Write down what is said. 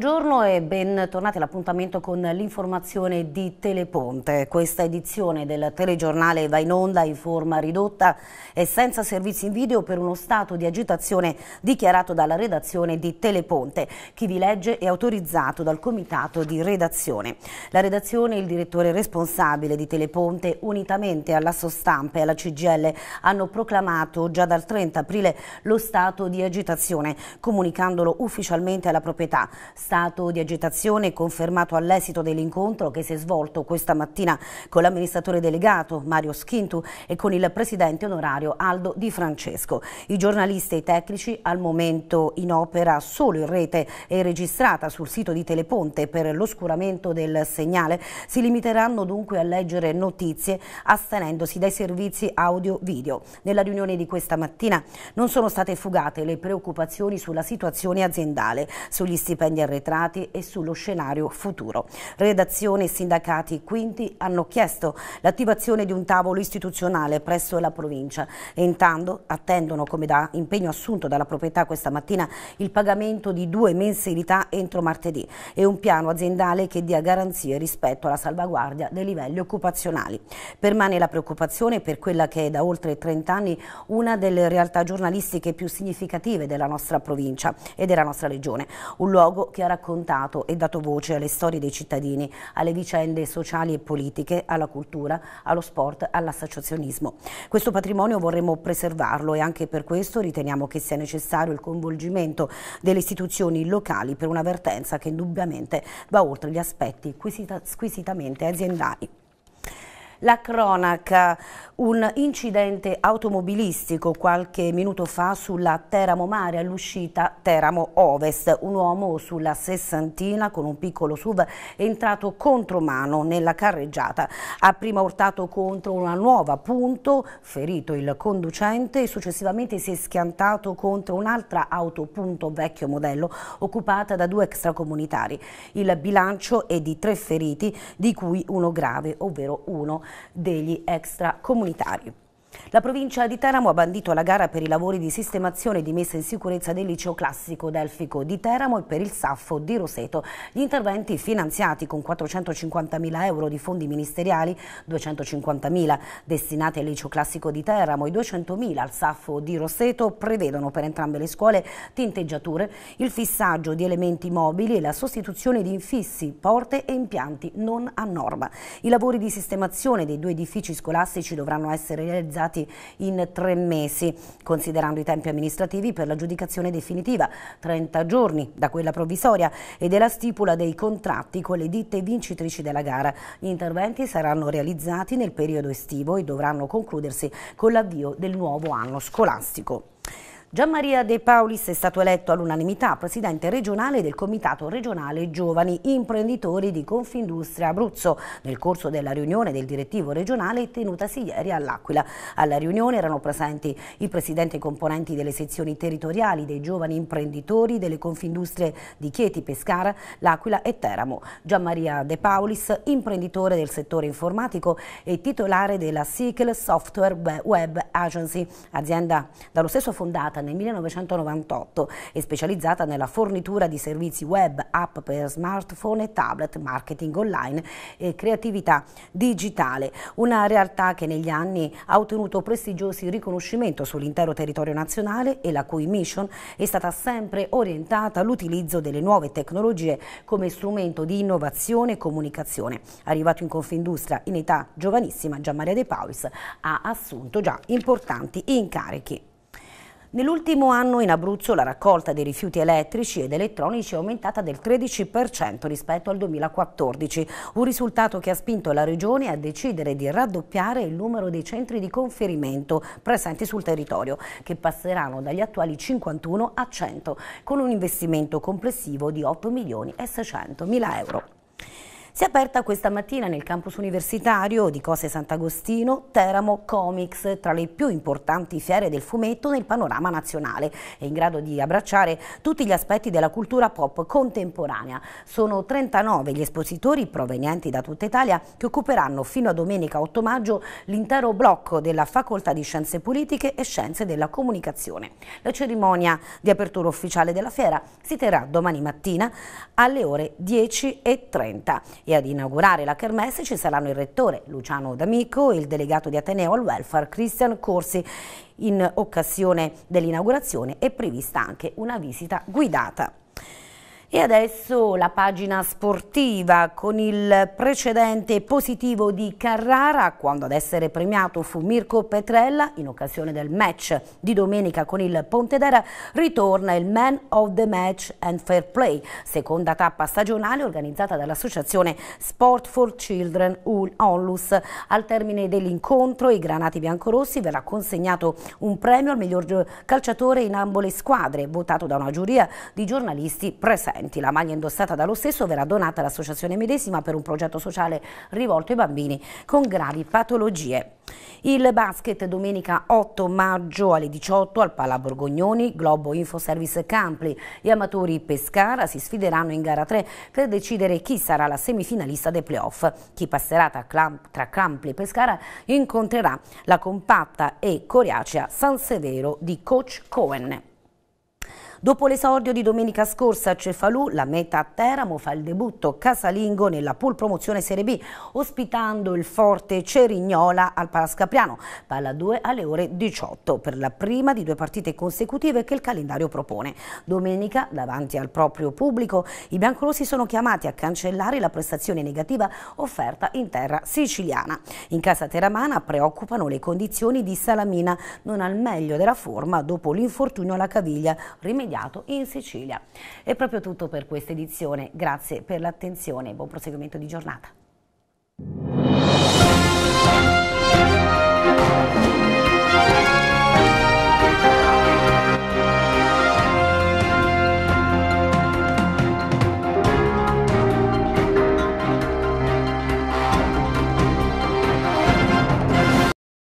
Buongiorno e bentornati all'appuntamento con l'informazione di Teleponte. Questa edizione del telegiornale va in onda in forma ridotta e senza servizi in video per uno stato di agitazione dichiarato dalla redazione di Teleponte. Chi vi legge è autorizzato dal comitato di redazione. La redazione e il direttore responsabile di Teleponte, unitamente alla Sostampa e alla CGL, hanno proclamato già dal 30 aprile lo stato di agitazione, comunicandolo ufficialmente alla proprietà stato di agitazione confermato all'esito dell'incontro che si è svolto questa mattina con l'amministratore delegato Mario Schintu e con il presidente onorario Aldo Di Francesco. I giornalisti e i tecnici al momento in opera solo in rete e registrata sul sito di Teleponte per l'oscuramento del segnale si limiteranno dunque a leggere notizie astenendosi dai servizi audio-video. Nella riunione di questa mattina non sono state fugate le preoccupazioni sulla situazione aziendale, sugli stipendi a arretrati e sullo scenario futuro. Redazione e sindacati quindi hanno chiesto l'attivazione di un tavolo istituzionale presso la provincia e intanto attendono, come da impegno assunto dalla proprietà questa mattina, il pagamento di due mensilità entro martedì e un piano aziendale che dia garanzie rispetto alla salvaguardia dei livelli occupazionali. Permane la preoccupazione per quella che è da oltre 30 anni una delle realtà giornalistiche più significative della nostra provincia e della nostra regione, un luogo che Andreotti ha raccontato e dato voce alle storie dei cittadini, alle vicende sociali e politiche, alla cultura, allo sport, all'associazionismo. Questo patrimonio vorremmo preservarlo e anche per questo riteniamo che sia necessario il coinvolgimento delle istituzioni locali per una vertenza che indubbiamente va oltre gli aspetti squisitamente aziendali. La cronaca, un incidente automobilistico qualche minuto fa sulla Teramo Mare all'uscita Teramo Ovest. Un uomo sulla sessantina con un piccolo SUV è entrato contromano nella carreggiata. Ha prima urtato contro una nuova punto, ferito il conducente e successivamente si è schiantato contro un'altra auto punto vecchio modello occupata da due extracomunitari. Il bilancio è di tre feriti di cui uno grave, ovvero uno degli extracomunitari. La provincia di Teramo ha bandito la gara per i lavori di sistemazione e di messa in sicurezza del liceo classico delfico di Teramo e per il Saffo di Roseto. Gli interventi finanziati con 450.000 euro di fondi ministeriali, 250.000 destinati al liceo classico di Teramo e 200.000 al Saffo di Roseto prevedono per entrambe le scuole tinteggiature, il fissaggio di elementi mobili e la sostituzione di infissi, porte e impianti non a norma. I lavori di sistemazione dei due edifici scolastici dovranno essere realizzati realizzati in tre mesi, considerando i tempi amministrativi per l'aggiudicazione definitiva, 30 giorni da quella provvisoria e della stipula dei contratti con le ditte vincitrici della gara. Gli interventi saranno realizzati nel periodo estivo e dovranno concludersi con l'avvio del nuovo anno scolastico. Gianmaria De Paulis è stato eletto all'unanimità presidente regionale del Comitato regionale Giovani Imprenditori di Confindustria Abruzzo nel corso della riunione del direttivo regionale tenutasi ieri all'Aquila. Alla riunione erano presenti i presidenti e componenti delle sezioni territoriali dei giovani imprenditori delle Confindustrie di Chieti, Pescara, L'Aquila e Teramo. Gianmaria De Paulis, imprenditore del settore informatico e titolare della SICL Software Web Agency, azienda dallo stesso fondata nata nel 1998 e specializzata nella fornitura di servizi web, app per smartphone e tablet, marketing online e creatività digitale. Una realtà che negli anni ha ottenuto prestigiosi riconoscimento sull'intero territorio nazionale e la cui mission è stata sempre orientata all'utilizzo delle nuove tecnologie come strumento di innovazione e comunicazione. Arrivato in Confindustria in età giovanissima, Gianmaria De Pauls ha assunto già importanti incarichi. Nell'ultimo anno in Abruzzo la raccolta dei rifiuti elettrici ed elettronici è aumentata del 13% rispetto al 2014, un risultato che ha spinto la Regione a decidere di raddoppiare il numero dei centri di conferimento presenti sul territorio, che passeranno dagli attuali 51 a 100, con un investimento complessivo di 8 milioni e 600 mila euro. Si è aperta questa mattina nel campus universitario di Cose Sant'Agostino Teramo Comics, tra le più importanti fiere del fumetto nel panorama nazionale È in grado di abbracciare tutti gli aspetti della cultura pop contemporanea. Sono 39 gli espositori provenienti da tutta Italia che occuperanno fino a domenica 8 maggio l'intero blocco della Facoltà di Scienze Politiche e Scienze della Comunicazione. La cerimonia di apertura ufficiale della fiera si terrà domani mattina alle ore 10.30 e ad inaugurare la kermesse ci saranno il rettore Luciano D'Amico e il delegato di Ateneo al Welfare Christian Corsi. In occasione dell'inaugurazione è prevista anche una visita guidata. E adesso la pagina sportiva con il precedente positivo di Carrara quando ad essere premiato fu Mirko Petrella in occasione del match di domenica con il Pontedera ritorna il Man of the Match and Fair Play seconda tappa stagionale organizzata dall'associazione Sport for Children Onlus al termine dell'incontro i Granati Biancorossi verrà consegnato un premio al miglior calciatore in ambo le squadre votato da una giuria di giornalisti presenti studenti. La maglia indossata dallo stesso verrà donata all'associazione medesima per un progetto sociale rivolto ai bambini con gravi patologie. Il basket domenica 8 maggio alle 18 al Palla Borgognoni, Globo Info Service Campli. Gli amatori Pescara si sfideranno in gara 3 per decidere chi sarà la semifinalista dei playoff. Chi passerà tra Campli e Pescara incontrerà la compatta e coriacea San Severo di Coach Cohen. Dopo l'esordio di domenica scorsa a Cefalù, la meta a Teramo fa il debutto casalingo nella pool promozione Serie B, ospitando il forte Cerignola al Palascapriano, palla 2 alle ore 18, per la prima di due partite consecutive che il calendario propone. Domenica, davanti al proprio pubblico, i biancorossi sono chiamati a cancellare la prestazione negativa offerta in terra siciliana. In casa teramana preoccupano le condizioni di Salamina, non al meglio della forma dopo l'infortunio alla caviglia rimediato consigliato in Sicilia. È proprio tutto per questa edizione, grazie per l'attenzione e buon proseguimento di giornata.